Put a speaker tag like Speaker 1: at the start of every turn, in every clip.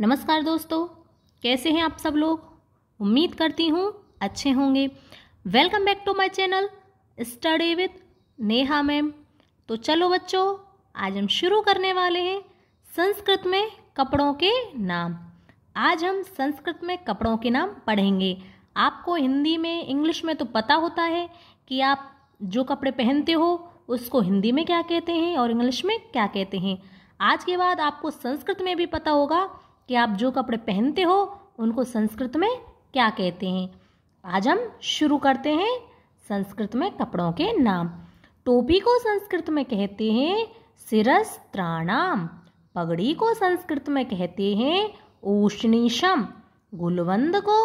Speaker 1: नमस्कार दोस्तों कैसे हैं आप सब लोग उम्मीद करती हूँ अच्छे होंगे welcome back to my channel study with Neha ma'am तो चलो बच्चों आज हम शुरू करने वाले हैं संस्कृत में कपड़ों के नाम आज हम संस्कृत में कपड़ों के नाम पढ़ेंगे आपको हिंदी में इंग्लिश में तो पता होता है कि आप जो कपड़े पहनते हो उसको हिंदी में क्या कहते हैं और इंग्लिश में क्या कहते हैं आज के बाद आपको संस्कृत में भी पता होगा कि आप जो कपड़े पहनते हो उनको संस्कृत में क्या कहते हैं आज हम शुरू करते हैं संस्कृत में कपड़ों के नाम टोपी को संस्कृत में कहते हैं सिरस त्राणाम पगड़ी को संस्कृत में कहते हैं ऊष्णीशम गुलवंद को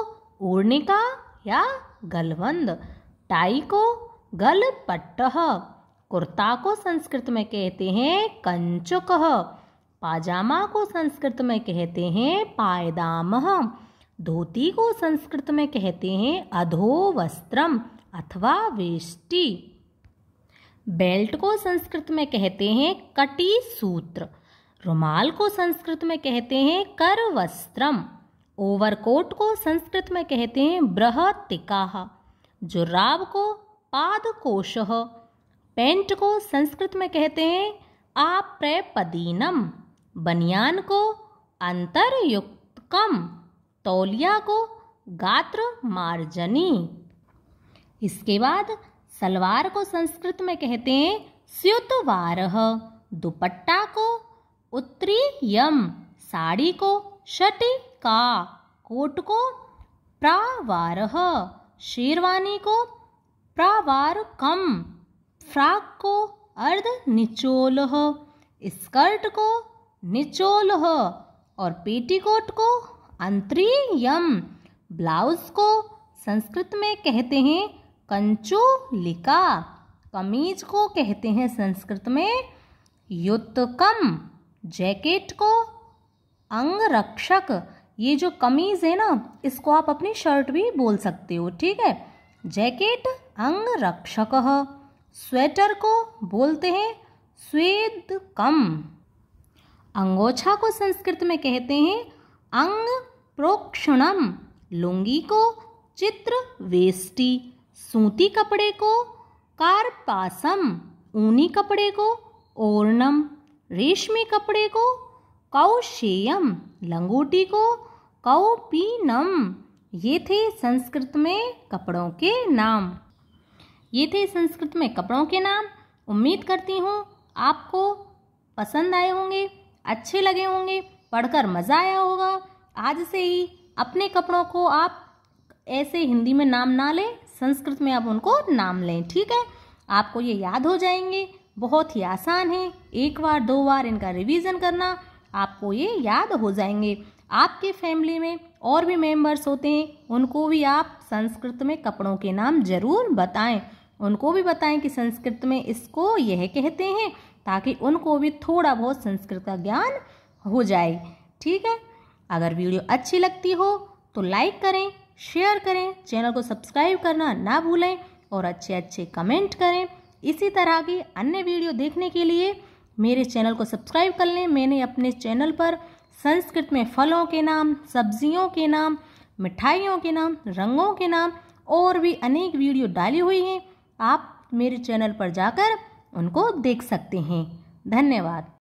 Speaker 1: ऊर्णिका या गलवंद टाई को गलपट्ट कुर्ता को संस्कृत में कहते हैं कंचुक पाजामा को संस्कृत में कहते हैं पायदामह धोती को संस्कृत में कहते हैं अधो वस्त्रम अथवा वेष्टि बेल्ट को संस्कृत में कहते हैं कटी सूत्र रुमाल को संस्कृत में कहते हैं कर वस्त्रम ओवरकोट को संस्कृत में कहते हैं बृहतिका जुराब को पादकोश पैंट को संस्कृत में कहते हैं आप्रपदीनम बनियान को अंतरयुक्त कम तौलिया को गात्र मार्जनी इसके बाद सलवार को संस्कृत में कहते हैं स्युतवारह दुपट्टा को उत्तरी यम साड़ी को शटी का कोट को प्रावारह शेरवानी को प्रावार कम फ्राक को अर्ध निचोल स्कर्ट को हो और पेटीकोट को अंतरीयम ब्लाउज को संस्कृत में कहते हैं कंचो लिका कमीज को कहते हैं संस्कृत में युतकम जैकेट को अंगरक्षक ये जो कमीज है ना इसको आप अपनी शर्ट भी बोल सकते हो ठीक है जैकेट अंगरक्षक स्वेटर को बोलते हैं स्वेद कम अंगोछा को संस्कृत में कहते हैं अंग प्रोक्षणम लुंगी को चित्र वेष्टि सूती कपड़े को कारपासम ऊनी कपड़े को ओर्णम रेशमी कपड़े को कौशेयम लंगोटी को कौपीनम ये थे संस्कृत में कपड़ों के नाम ये थे संस्कृत में कपड़ों के नाम उम्मीद करती हूँ आपको पसंद आए होंगे अच्छे लगे होंगे पढ़कर मज़ा आया होगा आज से ही अपने कपड़ों को आप ऐसे हिंदी में नाम ना लें संस्कृत में आप उनको नाम लें ठीक है आपको ये याद हो जाएंगे बहुत ही आसान है एक बार दो बार इनका रिवीजन करना आपको ये याद हो जाएंगे आपके फैमिली में और भी मेंबर्स होते हैं उनको भी आप संस्कृत में कपड़ों के नाम जरूर बताएं उनको भी बताएं कि संस्कृत में इसको यह कहते हैं ताकि उनको भी थोड़ा बहुत संस्कृत का ज्ञान हो जाए ठीक है अगर वीडियो अच्छी लगती हो तो लाइक करें शेयर करें चैनल को सब्सक्राइब करना ना भूलें और अच्छे अच्छे कमेंट करें इसी तरह की अन्य वीडियो देखने के लिए मेरे चैनल को सब्सक्राइब कर लें मैंने अपने चैनल पर संस्कृत में फलों के नाम सब्जियों के नाम मिठाइयों के नाम रंगों के नाम और भी अनेक वीडियो डाली हुई हैं आप मेरे चैनल पर जाकर उनको देख सकते हैं धन्यवाद